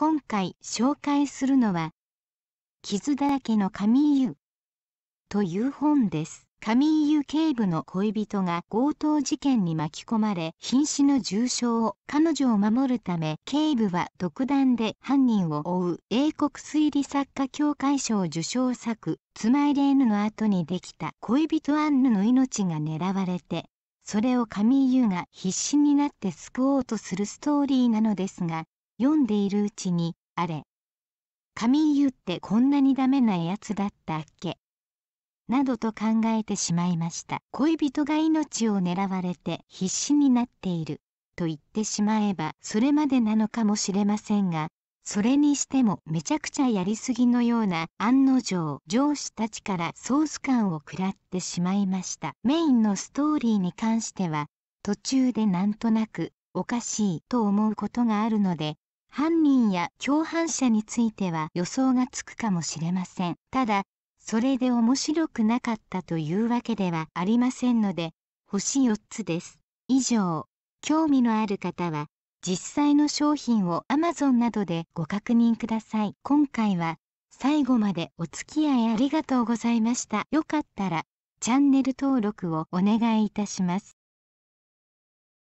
今回紹介するのは、傷だらけの神ユという本です。神井警部の恋人が強盗事件に巻き込まれ、瀕死の重傷を彼女を守るため、警部は独断で犯人を追う英国推理作家協会賞受賞作、つまいレーヌの後にできた恋人アンヌの命が狙われて、それを神ー優が必死になって救おうとするストーリーなのですが、読んでいるうちにあれ神言ってこんなにダメなやつだったっけなどと考えてしまいました恋人が命を狙われて必死になっていると言ってしまえばそれまでなのかもしれませんがそれにしてもめちゃくちゃやりすぎのような案の定上司たちからソース感を食らってしまいましたメインのストーリーに関しては途中でなんとなくおかしいと思うことがあるので犯人や共犯者については予想がつくかもしれませんただそれで面白くなかったというわけではありませんので星4つです以上興味のある方は実際の商品を Amazon などでご確認ください今回は最後までお付き合いありがとうございましたよかったらチャンネル登録をお願いいたします